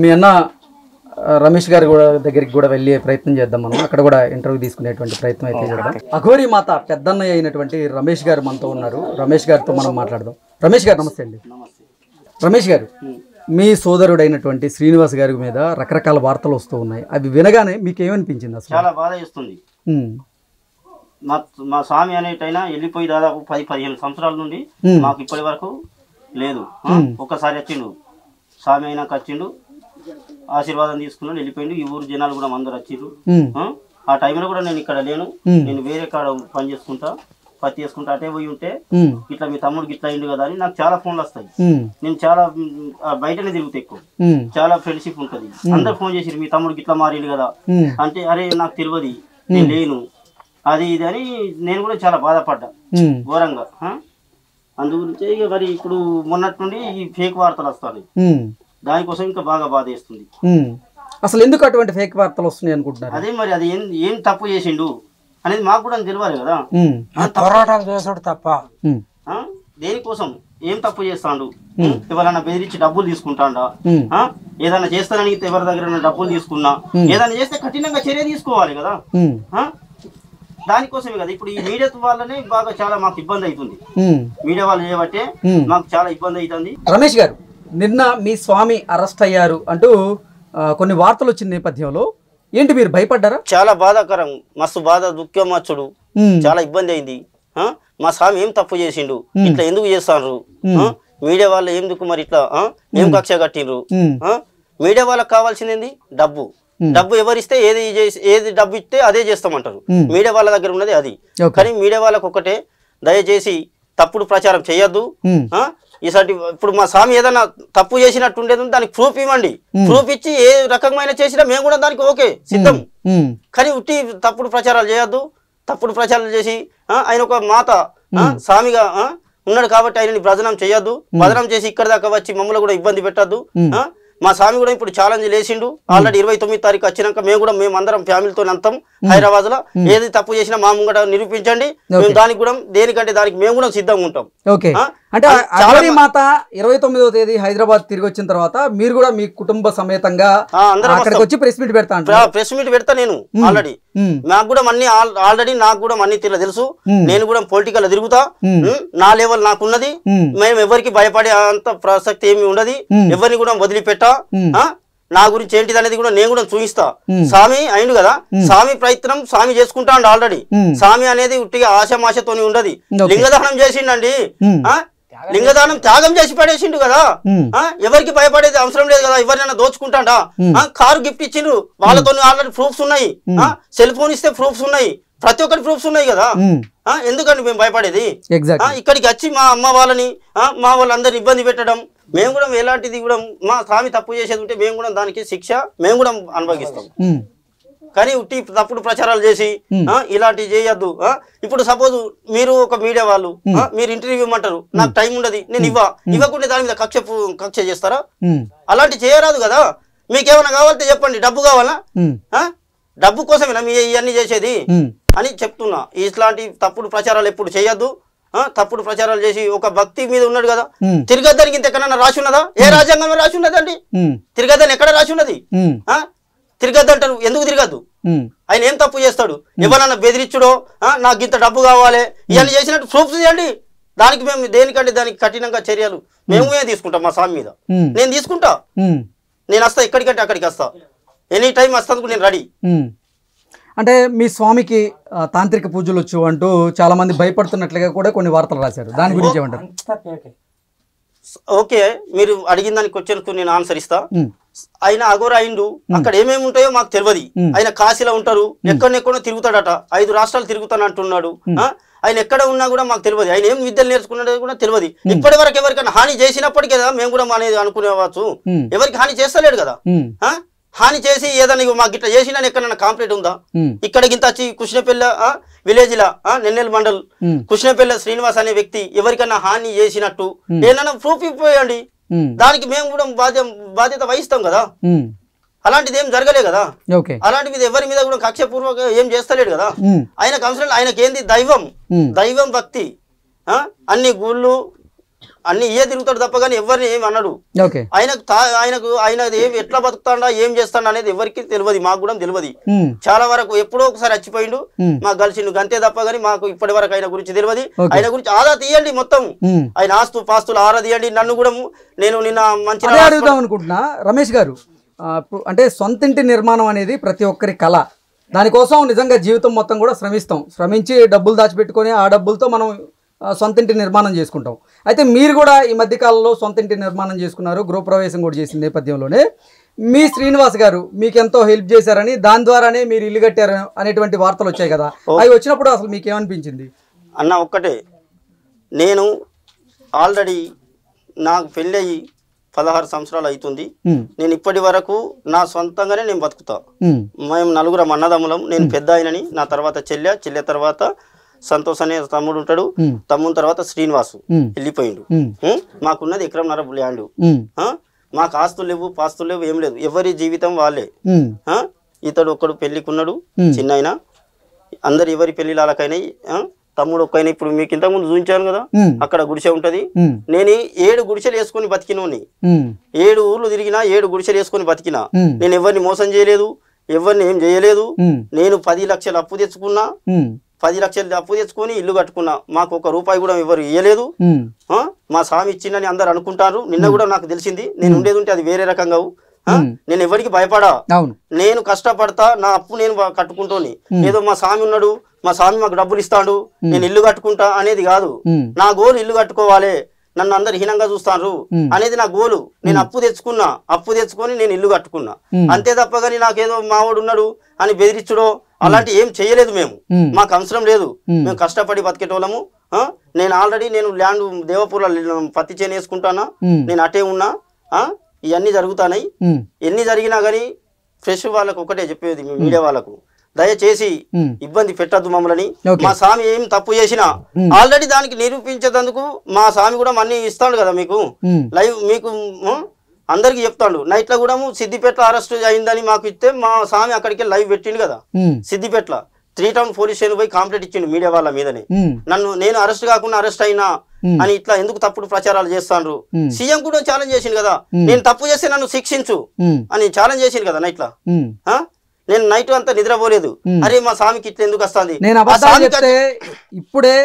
మీ అన్న రమేష్ గారి కూడా దగ్గరికి కూడా వెళ్ళే ప్రయత్నం చేద్దాం మనం అక్కడ కూడా ఇంటర్వ్యూ తీసుకునేటువంటి ప్రయత్నం అయితే చేద్దాం అఘోరి మాత పెద్దన్నయ్య అయినటువంటి రమేష్ గారు మనతో ఉన్నారు రమేష్ గారితో మనం మాట్లాడదాం రమేష్ గారు నమస్తే అండి రమేష్ గారు మీ సోదరుడైనటువంటి శ్రీనివాస్ గారి మీద రకరకాల వార్తలు వస్తూ ఉన్నాయి అవి వినగానే మీకు ఏమనిపించింది అసలు చాలా బాధ ఇస్తుంది మా మా స్వామి అనేటైనా వెళ్ళిపోయి దాదాపు పది పదిహేను సంవత్సరాల నుండి మాకు ఇప్పటి వరకు లేదు ఒకసారి వచ్చిండు స్వామి అయినాక వచ్చిండు ఆశీర్వాదం తీసుకున్నాను వెళ్ళిపోయిండు ఈ ఊరు జనాలు కూడా అందరు వచ్చిర్రు ఆ టైంలో కూడా నేను ఇక్కడ లేను నేను వేరే కాడ పని చేసుకుంటా పత్తి చేసుకుంటా అటే పోయి ఉంటే ఇట్లా మీ తమ్ముడు ఇట్లా అయిండు కదా అని నాకు చాలా ఫోన్లు వస్తాయి నేను చాలా బయటనే తిరుగుతా ఎక్కువ చాలా ఫ్రెండ్షిప్ ఉంటది అందరు ఫోన్ చేసి మీ తమ్ముడు గిట్లా మారిండు కదా అంటే అరే నాకు తెలియదు నేను లేను అది ఇది అని నేను కూడా చాలా బాధపడ్డా ఘోరంగా అందు గురించి ఇక మరి ఇప్పుడు మొన్నటి నుండి ఈ ఫేక్ వార్తలు వస్తాయి దానికోసం ఇంకా బాగా బాధేస్తుంది అసలు ఎందుకు అటువంటి ఫేక్ వార్తలు వస్తున్నాయి అనుకుంటున్నారు అదే మరి అది ఏం ఏం తప్పు చేసిండు అనేది మాకు కూడా తెలియాలి కదా పోరాటం చేసాడు తప్ప దేనికోసం ఏం తప్పు చేస్తాడు ఎవరైనా బెదిరించి డబ్బులు తీసుకుంటాడా ఏదైనా చేస్తానని ఎవరి దగ్గర డబ్బులు తీసుకున్నా ఏదైనా చేస్తే కఠినంగా చర్య తీసుకోవాలి కదా దానికోసమే కదా ఇప్పుడు ఈ మీడియా వాళ్ళనే బాగా చాలా మాకు ఇబ్బంది అవుతుంది మీడియా వాళ్ళు చేయబట్టే మాకు చాలా ఇబ్బంది అవుతుంది రమేష్ గారు నిన్న మీ స్వామి అరెస్ట్ అయ్యారు అంటూ కొన్ని వార్తలు వచ్చిన నేపథ్యంలో ఏంటి మీరు భయపడ్డారా చాలా బాధాకరం మస్తు బాధ దుఃఖమాచుడు చాలా ఇబ్బంది అయింది మా స్వామి ఏం తప్పు చేసిండు ఇట్లా ఎందుకు చేస్తారు మీడియా వాళ్ళు ఎందుకు మరి ఇట్లా ఏం కక్ష కట్టిండ్రు మీడియా వాళ్ళకి కావాల్సింది డబ్బు డబ్బు ఎవరిస్తే ఏది ఏది డబ్బు ఇస్తే అదే చేస్తామంటారు మీడియా వాళ్ళ దగ్గర ఉన్నది అది కానీ మీడియా వాళ్ళకి ఒకటే దయచేసి తప్పుడు ప్రచారం చేయొద్దు ఈసారి ఇప్పుడు మా స్వామి ఏదైనా తప్పు చేసినట్టు ఉండేది దానికి ప్రూఫ్ ఇవ్వండి ప్రూఫ్ ఇచ్చి ఏ రకమైన చేసినా మేము కూడా దానికి ఓకే సిద్ధం కానీ ఉట్టి తప్పుడు ప్రచారాలు చేయొద్దు తప్పుడు ప్రచారాలు చేసి ఆయన ఒక మాత స్వామిగా ఉన్నాడు కాబట్టి ఆయనని భజనం చేయొద్దు భజనం చేసి ఇక్కడ దాకా వచ్చి మమ్మల్ని కూడా ఇబ్బంది పెట్టద్దు మా స్వామి కూడా ఇప్పుడు ఛాలెంజ్ లేచిండు ఆల్రెడీ ఇరవై తొమ్మిది తారీఖు వచ్చినాక మేము కూడా మేము అందరం ఫ్యామిలీతో అంతం హైదరాబాద్ లో ఏది తప్పు చేసినా మా ముంగట నిరూపించండి మేము దానికి కూడా దేనికంటే దానికి మేము కూడా సిద్ధంగా ఉంటాం అంటే చావరి మాత ఇరవై తొమ్మిదవ తేదీ హైదరాబాద్ తిరిగి వచ్చిన తర్వాత మీరు కూడా మీ కుటుంబ సమేతంగా అక్కడికి వచ్చి ప్రెస్ మీట్ పెడతా ప్రెస్ మీట్ పెడతా నేను ఆల్రెడీ నాకు కూడా మన్ని ఆల్రెడీ నాకు కూడా మన్ని తీరు తెలుసు నేను కూడా పొలిటికల్ తిరుగుతా నా లెవెల్ నాకు ఉన్నది మేము ఎవరికి భయపడే అంత ప్రసక్తి ఏమి ఉండదు ఎవరిని కూడా వదిలిపెట్టా నా గురించి ఏంటిది అనేది కూడా నేను కూడా చూపిస్తా స్వామి అయిండు కదా స్వామి ప్రయత్నం స్వామి చేసుకుంటా ఆల్రెడీ స్వామి అనేది ఉట్టిగా ఆశమాశతోని ఉండదు లింగదహనం చేసిండండి లింగదానం త్యాగం చేసి పడేసిండు కదా ఎవరికి భయపడేది అవసరం లేదు కదా ఎవరినైనా దోచుకుంటాడా కారు గిఫ్ట్ ఇచ్చిండ్రు వాళ్ళతో ఆల్రెడీ ప్రూఫ్స్ ఉన్నాయి సెల్ ఫోన్ ఇస్తే ప్రూఫ్స్ ఉన్నాయి ప్రతి ఒక్కటి ప్రూఫ్స్ ఉన్నాయి కదా ఎందుకండి మేము భయపడేది ఇక్కడికి వచ్చి మా అమ్మ వాళ్ళని మా వాళ్ళందరిని ఇబ్బంది పెట్టడం మేము కూడా ఎలాంటిది కూడా మా స్వామి తప్పు చేసేది ఉంటే మేము కూడా దానికి శిక్ష మేము కూడా అనుభవిస్తాం కానీ ఉట్టి తప్పుడు ప్రచారాలు చేసి ఇలాంటివి చేయొద్దు ఇప్పుడు సపోజ్ మీరు ఒక మీడియా వాళ్ళు మీరు ఇంటర్వ్యూ ఇవ్వమంటారు నాకు టైం ఉండదు నేను ఇవ్వ ఇవ్వకుండా దాని మీద కక్ష కక్ష చేస్తారా అలాంటి చేయరాదు కదా మీకేమైనా కావాలంటే చెప్పండి డబ్బు కావాలా డబ్బు కోసమేనా మీ ఇవన్నీ చేసేది అని చెప్తున్నా ఇట్లాంటి తప్పుడు ప్రచారాలు ఎప్పుడు చేయొద్దు తప్పుడు ప్రచారాలు చేసి ఒక భక్తి మీద ఉన్నాడు కదా తిరగద్దానికి ఇంత ఎక్కడన్నా రాసి ఉన్నదా ఏ రాజ్యాంగంలో రాసి ఉన్నదండి తిరగద్దని ఎక్కడ రాసి ఉన్నది తిరగద్దు అంటారు ఎందుకు తిరగద్దు ఆయన ఏం తప్పు చేస్తాడు ఎవరన్నా బెదిరించుడో నాకు ఇంత డబ్బు కావాలి ఇవన్నీ చేసినట్టు ప్రూఫ్స్ చేయండి దానికి మేము దేనికంటే దానికి కఠినంగా చర్యలు మేము తీసుకుంటాం మా స్వామి మీద నేను తీసుకుంటా నేను వస్తా ఎక్కడికంటే అక్కడికి వస్తా ఎనీ టైం వస్తాను నేను రెడీ అంటే మీ స్వామికి తాంత్రిక పూజలు వచ్చు అంటూ చాలా మంది భయపడుతున్నట్లుగా కూడా కొన్ని వార్తలు రాశారు దాని గురించి ఏమంటారు ఓకే మీరు అడిగిన దానికి వచ్చేందుకు నేను ఆన్సర్ ఇస్తా ఆయన అగోర అయిండు అక్కడ ఏమేమి ఉంటాయో మాకు తెలియదు ఆయన కాశీలో ఉంటారు ఎక్కడెక్కడో తిరుగుతాడట ఐదు రాష్ట్రాలు అంటున్నాడు ఆయన ఎక్కడ ఉన్నా కూడా మాకు తెలియదు ఆయన ఏం విద్యలు నేర్చుకున్నాడో కూడా తెలియదు ఇప్పటి వరకు ఎవరికైనా హాని చేసినప్పటికీ కదా మేము కూడా అనేది అనుకునేవచ్చు ఎవరికి హాని చేస్తలేడు కదా హాని చేసి ఏదైనా మాకు ఇట్లా చేసినా ఎక్కడైనా కాంప్లీట్ ఉందా ఇక్కడ గింత వచ్చి కృష్ణపిల్ల విలేజ్ లా నెన్నెల్ మండల్ కృష్ణపిల్ల శ్రీనివాస్ అనే వ్యక్తి ఎవరికైనా హాని చేసినట్టు ఏదైనా ప్రూఫ్ ఇవ్వండి Hmm. దానికి మేము కూడా బాధ్యత వహిస్తాం కదా hmm. అలాంటిది ఏం జరగలేదు కదా మీద ఎవరి మీద కూడా కక్షపూర్వక ఏం చేస్తలేడు కదా hmm. ఆయన కన్సల్ట్ ఆయనకేంది దైవం దైవం భక్తి అన్ని గుళ్ళు అన్ని ఏ తిరుగుతాడు తప్ప కానీ ఎవరిని ఏమి అన్నాడు ఆయనకు ఆయనకు ఆయన ఎట్లా బతుకుతాడా ఏం చేస్తాడా అనేది ఎవరికి తెలియదు మాకు కూడా తెలియదు చాలా వరకు ఎప్పుడో ఒకసారి వచ్చిపోయిండు మాకు కలిసిండు గంతే తప్ప కానీ మాకు ఇప్పటి వరకు ఆయన గురించి తెలియదు ఆయన గురించి ఆదా తీయండి మొత్తం ఆయన ఆస్తు పాస్తులు ఆరా తీయండి నన్ను కూడా నేను నిన్న మంచి అడుగుదాం అనుకుంటున్నా రమేష్ గారు అంటే సొంతింటి నిర్మాణం అనేది ప్రతి ఒక్కరి కళ దానికోసం నిజంగా జీవితం మొత్తం కూడా శ్రమిస్తాం శ్రమించి డబ్బులు దాచిపెట్టుకొని ఆ డబ్బులతో మనం సొంత ఇంటి నిర్మాణం చేసుకుంటాం అయితే మీరు కూడా ఈ మధ్యకాలంలో సొంత ఇంటి నిర్మాణం చేసుకున్నారు గృహప్రవేశం కూడా చేసిన నేపథ్యంలోనే మీ శ్రీనివాస్ గారు మీకు ఎంతో హెల్ప్ చేశారని దాని ద్వారానే మీరు ఇల్లు కట్టారు అనేటువంటి వార్తలు వచ్చాయి కదా అవి వచ్చినప్పుడు అసలు మీకు ఏమనిపించింది అన్న ఒక్కటే నేను ఆల్రెడీ నాకు పెళ్ళి అయ్యి పదహారు సంవత్సరాలు అవుతుంది నేను ఇప్పటి వరకు నా సొంతంగానే నేను బతుకుతా మేము నలుగురం అన్నదమ్ములం నేను పెద్ద ఆయనని నా తర్వాత చెల్లె చెల్లె తర్వాత సంతోష్ అనే తమ్ముడు ఉంటాడు తమ్ముడు తర్వాత శ్రీనివాసు వెళ్ళిపోయిండు మాకున్నది ఎకరంన్నర ల్యాండ్ మాకు ఆస్తులు లేవు పాస్తులు లేవు ఏం లేదు ఎవరి జీవితం వాళ్ళే ఇతడు ఒక్కడు పెళ్లికున్నాడు చిన్న అందరు ఎవరి పెళ్లి తమ్ముడు ఒక్కైనా ఇప్పుడు మీకు ముందు చూపించాను కదా అక్కడ గుడిసె ఉంటది నేను ఏడు గుడిసెలు వేసుకుని బతికినోని ఏడు ఊర్లు తిరిగినా ఏడు గుడిసెలు వేసుకుని బతికినా నేను ఎవరిని మోసం చేయలేదు ఎవరిని ఏం చేయలేదు నేను పది లక్షలు అప్పు తెచ్చుకున్నా పది లక్షలు అప్పు తెచ్చుకొని ఇల్లు కట్టుకున్నా మాకు ఒక రూపాయి కూడా ఎవరు ఇవ్వలేదు మా స్వామి ఇచ్చిందని అందరు అనుకుంటారు నిన్న కూడా నాకు తెలిసింది నేను ఉండేది ఉంటే అది వేరే రకంగా నేను ఎవరికి భయపడా నేను కష్టపడతా నా అప్పు నేను కట్టుకుంటోని ఏదో మా స్వామి ఉన్నాడు మా స్వామి మాకు డబ్బులు ఇస్తాడు నేను ఇల్లు కట్టుకుంటా అనేది కాదు నా గోలు ఇల్లు కట్టుకోవాలి నన్ను అందరు హీనంగా చూస్తారు అనేది నా గోలు నేను అప్పు తెచ్చుకున్నా అప్పు తెచ్చుకొని నేను ఇల్లు కట్టుకున్నా అంతే తప్ప కానీ నాకేదో మావాడు ఉన్నాడు అని బెదిరించడో Hmm. అలాంటి ఏం చేయలేదు మేము hmm. మాకు అవసరం లేదు hmm. మేము కష్టపడి బతికేటోళ్ళము నేను ఆల్రెడీ నేను ల్యాండ్ దేవపూర్ పత్తి చేను వేసుకుంటానా నేను అటే ఉన్నా ఇవన్నీ జరుగుతానాయి ఎన్ని జరిగినా కానీ ఫ్రెష్ వాళ్ళకు ఒకటే చెప్పేది మీడియా వాళ్ళకు దయచేసి ఇబ్బంది పెట్టద్దు మమ్మల్ని మా స్వామి ఏం తప్పు చేసినా ఆల్రెడీ దానికి నిరూపించేందుకు మా స్వామి కూడా మనీ ఇస్తాడు కదా మీకు లైవ్ మీకు అందరికి చెప్తాడు లో కూడా సిద్దిపేటలో అరెస్ట్ అయిందని మాకు ఇస్తే మా స్వామి అక్కడికి లైవ్ పెట్టిండు కదా సిద్దిపేటలో త్రీ టౌన్ పోలీస్ స్టేషన్ పోయి కాంప్లైంట్ ఇచ్చిండు మీడియా వాళ్ళ మీదనే నన్ను నేను అరెస్ట్ కాకుండా అరెస్ట్ అయినా అని ఇట్లా ఎందుకు తప్పుడు ప్రచారాలు చేస్తాండ్రు సీఎం కూడా ఛాలెంజ్ చేసింది కదా నేను తప్పు చేస్తే నన్ను శిక్షించు అని ఛాలెంజ్ చేసింది కదా నైట్ లా నేను నైట్ అంతా నిద్రపోలేదు అరే మా స్వామికి ఇట్లా ఎందుకు వస్తుంది ఇప్పుడే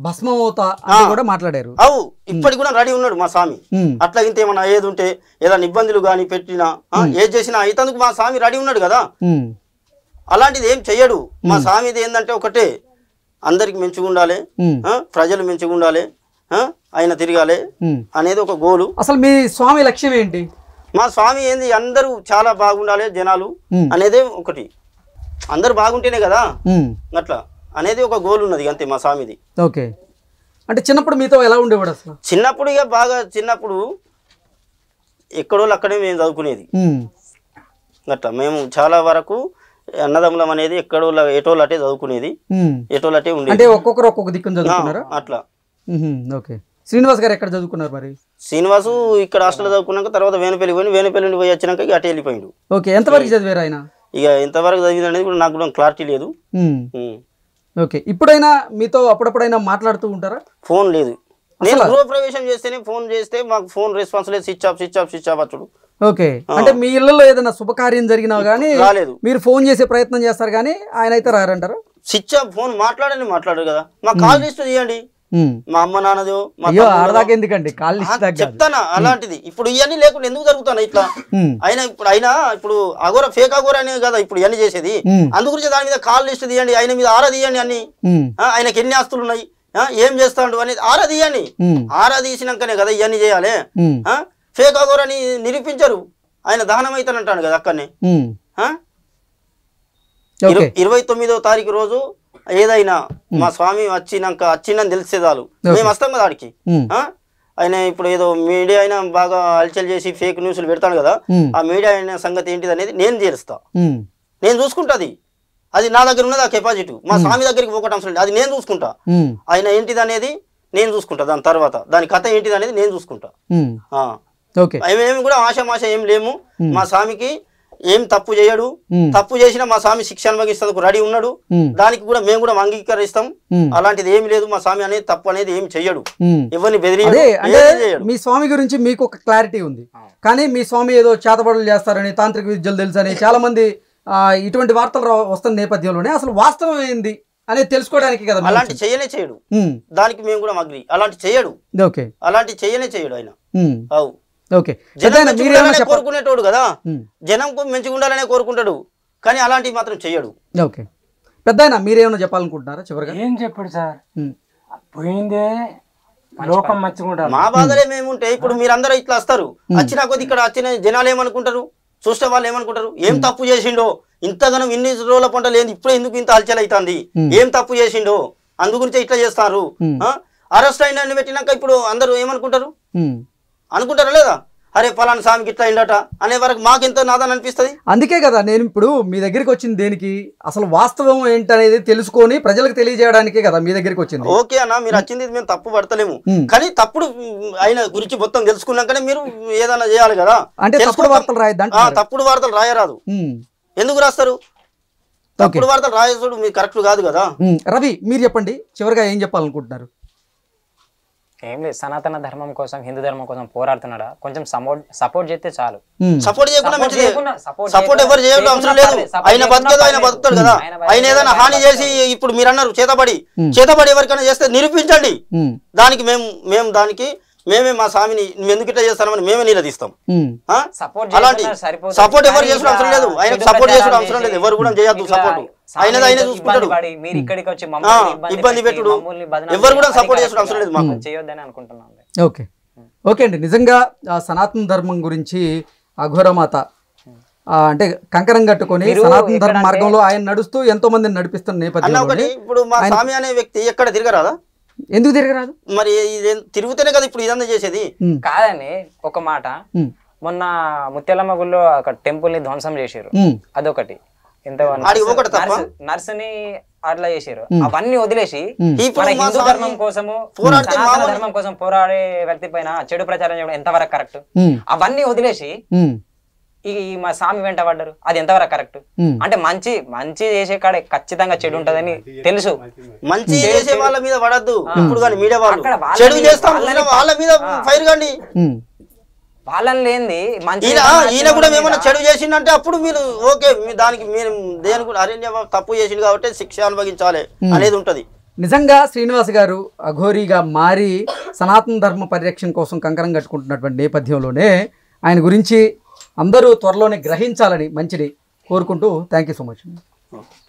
కూడా మాట్లాడారు అవు ఇప్పటికి కూడా రెడీ ఉన్నాడు మా స్వామి అట్లా ఇంత ఏమన్నా ఏది ఉంటే ఏదైనా ఇబ్బందులు గాని పెట్టినా ఏది చేసినా ఇతందుకు మా స్వామి రెడీ ఉన్నాడు కదా అలాంటిది ఏం చెయ్యడు మా స్వామిది ఏంటంటే ఒకటే అందరికి మంచిగా ఉండాలి ప్రజలు మంచిగా ఉండాలి ఆయన తిరగాలి అనేది ఒక గోలు అసలు మీ స్వామి లక్ష్యం ఏంటి మా స్వామి ఏంది అందరూ చాలా బాగుండాలి జనాలు అనేదే ఒకటి అందరు బాగుంటేనే కదా అట్లా అనేది ఒక గోల్ ఉన్నది అంతే మా స్వామిది ఓకే అంటే చిన్నప్పుడు మీతో ఎలా ఉండేవాడు అసలు చిన్నప్పుడు ఇక బాగా చిన్నప్పుడు ఎక్కడో అక్కడే మేము చదువుకునేది అట్లా మేము చాలా వరకు అన్నదమ్ములం అనేది ఎక్కడో ఎటో అటే చదువుకునేది ఎటోళ్ళు అటే ఉండేది అంటే ఒక్కొక్కరు ఒక్కొక్క దిక్కు అట్లా ఓకే శ్రీనివాస్ గారు ఎక్కడ చదువుకున్నారు మరి శ్రీనివాసు ఇక్కడ హాస్టల్ చదువుకున్నాక తర్వాత వేణుపల్లి పోయి వేణుపల్లి పోయి వచ్చినాక ఇక అటే వెళ్ళిపోయిండు ఓకే ఎంతవరకు చదివారు ఆయన ఇక ఎంతవరకు చదివింది అనేది కూడా నాకు కూడా క్లారిటీ లేదు ఓకే ఇప్పుడైనా మీతో అప్పుడప్పుడైనా మాట్లాడుతూ ఉంటారా ఫోన్ లేదు నేను గృహ ప్రవేశం చేస్తేనే ఫోన్ చేస్తే మాకు ఫోన్ రెస్పాన్స్ లేదు switch off switch off switch off అచ్చుడు ఓకే అంటే మీ ఇళ్లలో ఏదైనా శుభకార్యం జరిగినా కానీ రాలేదు మీరు ఫోన్ చేసే ప్రయత్నం చేస్తారు కానీ ఆయన అయితే రారంటారు స్విచ్ ఆఫ్ ఫోన్ మాట్లాడని మాట్లాడరు కదా మాకు కాల్ లిస్ట్ తీయండి మా అమ్మ నాన్నదో అయ్యో ఎందుకండి చెప్తానా అలాంటిది ఇప్పుడు ఇవన్నీ లేకుండా ఎందుకు జరుగుతాను ఇట్లా అయినా ఇప్పుడు అయినా ఇప్పుడు అగోర ఫేక్ అగోర అనే కదా ఇప్పుడు ఇవన్నీ చేసేది అందుగురించి దాని మీద కాళ్ళు లిస్ట్ తీయండి ఆయన మీద ఆరా తీయండి అన్ని ఆయనకి ఎన్ని ఆస్తులు ఉన్నాయి ఏం చేస్తాడు అనేది ఆరా తీయండి ఆరా తీసినాకనే కదా ఇవన్నీ చేయాలి ఫేక్ అగోర అని నిరూపించరు ఆయన దహనం అవుతానంటాడు కదా అక్కడనే ఇరవై తొమ్మిదో తారీఖు రోజు ఏదైనా మా స్వామి వచ్చినాక వచ్చిందని తెలిసే చాలు మేము వస్తాం కదా ఆడికి ఆయన ఇప్పుడు ఏదో మీడియా అయినా బాగా అలచల్ చేసి ఫేక్ న్యూస్లు పెడతాడు కదా ఆ మీడియా అయిన సంగతి ఏంటిది అనేది నేను తెలుస్తా నేను చూసుకుంటాది అది నా దగ్గర ఉన్నది ఆ కెపాసిటీ మా స్వామి దగ్గరికి పోకటం అవసరం అది నేను చూసుకుంటా ఆయన ఏంటిది అనేది నేను చూసుకుంటా దాని తర్వాత దాని కథ ఏంటిది అనేది నేను చూసుకుంటా ఏమేమి కూడా ఆశ మాష ఏం లేము మా స్వామికి ఏం తప్పు చేయడు తప్పు చేసినా మా స్వామి శిక్ష అనుభవిస్తేందుకు రెడీ ఉన్నాడు దానికి కూడా మేము కూడా అంగీకరిస్తాం అలాంటిది ఏమి లేదు మా స్వామి అనేది తప్పు అనేది ఏమి చెయ్యడు ఎవరిని బెదిరి మీ స్వామి గురించి మీకు ఒక క్లారిటీ ఉంది కానీ మీ స్వామి ఏదో చేతబడులు చేస్తారని తాంత్రిక విద్యలు తెలుసని చాలా మంది ఇటువంటి వార్తలు వస్తున్న నేపథ్యంలోనే అసలు వాస్తవం ఏంది అనేది తెలుసుకోవడానికి కదా అలాంటి చేయనే చేయడు దానికి మేము కూడా అగ్రి అలాంటి చేయడు ఓకే అలాంటి చేయనే చేయడు ఆయన అవు ఓకే కోరుకునేటోడు కదా జనం మంచిగా ఉండాలనే కోరుకుంటాడు కానీ అలాంటివి మాత్రం చెయ్యడు ఓకే పెద్ద మీరేమైనా చెప్పాలనుకుంటున్నారా చివరిగా ఏం చెప్పాడు సార్ పోయిందే లోకం మంచిగా మా బాధలే మేముంటే ఇప్పుడు మీరందరూ ఇట్లా వస్తారు వచ్చినా కొద్ది ఇక్కడ వచ్చిన జనాలు ఏమనుకుంటారు చూసిన వాళ్ళు ఏమనుకుంటారు ఏం తప్పు చేసిండో ఇంతగానో ఇన్ని రోజుల పంటలు ఏంది ఇప్పుడు ఎందుకు ఇంత హల్చల్ అవుతుంది ఏం తప్పు చేసిండో అందు గురించి ఇట్లా చేస్తారు అరెస్ట్ అయిన పెట్టినాక ఇప్పుడు అందరూ ఏమనుకుంటారు అనుకుంటారా లేదా అరే పలానా స్వామికి ఇట్లా అయిందట అనే వరకు మాకు ఎంతో నాదని అనిపిస్తుంది అందుకే కదా నేను ఇప్పుడు మీ దగ్గరికి వచ్చింది దేనికి అసలు వాస్తవం ఏంటనేది తెలుసుకొని ప్రజలకు తెలియజేయడానికే కదా మీ దగ్గరికి వచ్చింది ఓకే అన్న మీరు వచ్చింది మేము తప్పు పడతలేము కానీ తప్పుడు ఆయన గురించి మొత్తం తెలుసుకున్నాకనే మీరు ఏదైనా చేయాలి కదా అంటే తప్పుడు వార్తలు రాయద్దా తప్పుడు వార్తలు రాయరాదు ఎందుకు రాస్తారు తప్పుడు వార్తలు రాయసుడు మీరు కరెక్ట్ కాదు కదా రవి మీరు చెప్పండి చివరిగా ఏం చెప్పాలనుకుంటున్నారు ఏం లేదు సనాతన ధర్మం కోసం హిందూ ధర్మం కోసం పోరాడుతున్నాడా కొంచెం సపోర్ట్ చేస్తే చాలు సపోర్ట్ చేయకుండా సపోర్ట్ ఎవరు అవసరం లేదు ఆయన బతుకదు ఆయన బతుకుతాడు కదా ఆయన ఏదైనా హాని చేసి ఇప్పుడు మీరు అన్నారు చేతబడి చేతబడి ఎవరికైనా చేస్తే నిరూపించండి దానికి మేము మేము దానికి మేమే మా స్వామిని ఎందుకు ఇట్లా చేస్తామని మేమే నిలదీస్తాం అలాంటి సపోర్ట్ ఎవరు చేసిన అవసరం లేదు ఆయన సపోర్ట్ చేసిన అవసరం లేదు ఎవరు కూడా చేయద్దు సపోర్ట్ ఓకే అండి నిజంగా సనాతన ధర్మం గురించి అఘోరమాత అంటే కంకరం కట్టుకొని సనాతన ధర్మ మార్గంలో ఆయన నడుస్తూ ఎంతో మందిని నడిపిస్తున్న నేపథ్యం ఇప్పుడు స్వామి అనే వ్యక్తి ఎక్కడ తిరగరాదా ఎందుకు తిరగరాదు మరి తిరుగుతేనే కదా ఇప్పుడు ఇదంతా చేసేది కాదని ఒక మాట మొన్న ముత్యాలమ్మ గుళ్ళో ఒక టెంపుల్ ని ధ్వంసం చేసారు అదొకటి ఎంత నర్సుని అట్లా చేశారు అవన్నీ వదిలేసి మన హిందూ ధర్మం కోసము సనాతన ధర్మం కోసం పోరాడే వ్యక్తి పైన చెడు ప్రచారం చేయడం ఎంతవరకు కరెక్ట్ అవన్నీ వదిలేసి ఈ మా స్వామి వెంట పడ్డారు అది ఎంతవరకు కరెక్ట్ అంటే మంచి మంచి చేసే కాడే ఖచ్చితంగా చెడు ఉంటదని తెలుసు మంచి చేసే వాళ్ళ మీద పడద్దు ఇప్పుడు మీడియా చెడు చేస్తాం వాళ్ళ మీద ఫైర్ కానీ వాళ్ళని లేని ఈయన కూడా ఏమైనా చెడు చేసిందంటే అప్పుడు మీరు ఓకే దానికి మీరు దేని కూడా తప్పు చేసింది కాబట్టి శిక్ష అనుభవించాలి అనేది ఉంటది నిజంగా శ్రీనివాస్ గారు అఘోరీగా మారి సనాతన ధర్మ పరిరక్షణ కోసం కంకరం కట్టుకుంటున్నటువంటి నేపథ్యంలోనే ఆయన గురించి అందరూ త్వరలోనే గ్రహించాలని మంచిది కోరుకుంటూ థ్యాంక్ సో మచ్